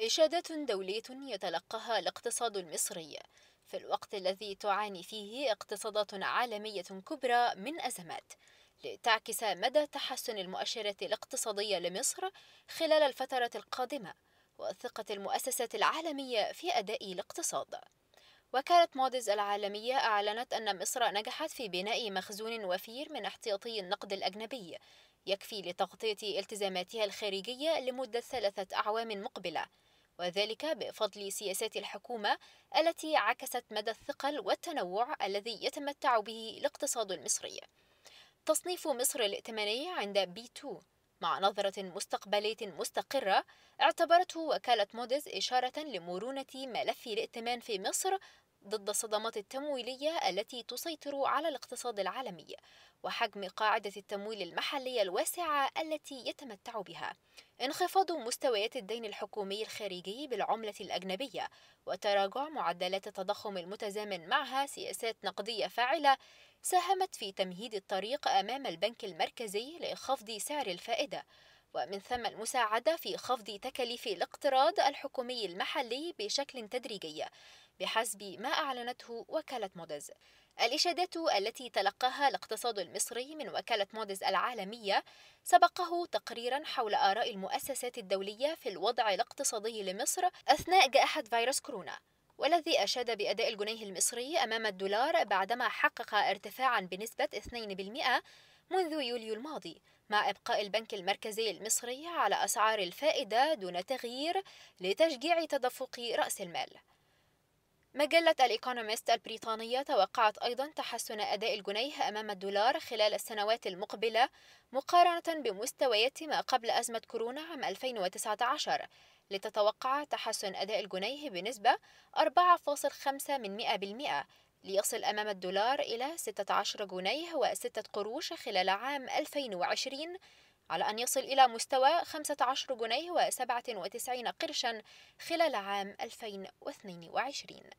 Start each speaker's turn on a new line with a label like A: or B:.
A: إشادات دولية يتلقاها الاقتصاد المصري في الوقت الذي تعاني فيه اقتصادات عالمية كبرى من أزمات لتعكس مدى تحسن المؤشرات الاقتصادية لمصر خلال الفترة القادمة وثقة المؤسسات العالمية في أداء الاقتصاد وكالة موديز العالمية أعلنت أن مصر نجحت في بناء مخزون وفير من احتياطي النقد الأجنبي يكفي لتغطية التزاماتها الخارجية لمدة ثلاثة أعوام مقبلة وذلك بفضل سياسات الحكومة التي عكست مدى الثقل والتنوع الذي يتمتع به الاقتصاد المصري تصنيف مصر الائتماني عند بي 2 مع نظرة مستقبلية مستقرة اعتبرته وكالة موديز إشارة لمرونة ملف الائتمان في مصر ضد الصدمات التمويلية التي تسيطر على الاقتصاد العالمي وحجم قاعدة التمويل المحلية الواسعة التي يتمتع بها انخفاض مستويات الدين الحكومي الخارجي بالعملة الأجنبية وتراجع معدلات التضخم المتزامن معها سياسات نقدية فاعلة ساهمت في تمهيد الطريق أمام البنك المركزي لخفض سعر الفائدة ومن ثم المساعدة في خفض تكاليف الاقتراض الحكومي المحلي بشكل تدريجي بحسب ما أعلنته وكالة مودز الإشادات التي تلقاها الاقتصاد المصري من وكالة مودز العالمية سبقه تقريرا حول آراء المؤسسات الدولية في الوضع الاقتصادي لمصر أثناء جائحة فيروس كورونا والذي أشاد بأداء الجنيه المصري أمام الدولار بعدما حقق ارتفاعا بنسبة 2% منذ يوليو الماضي مع إبقاء البنك المركزي المصري على أسعار الفائدة دون تغيير لتشجيع تدفق رأس المال مجلة الإيكونوميست البريطانية توقعت أيضا تحسن أداء الجنيه أمام الدولار خلال السنوات المقبلة مقارنة بمستويات ما قبل أزمة كورونا عام 2019 لتتوقع تحسن أداء الجنيه بنسبة 4.5% ليصل أمام الدولار إلى 16 جنيه وستة قروش خلال عام 2020 على أن يصل إلى مستوى 15 جنيه و97 قرشا خلال عام 2022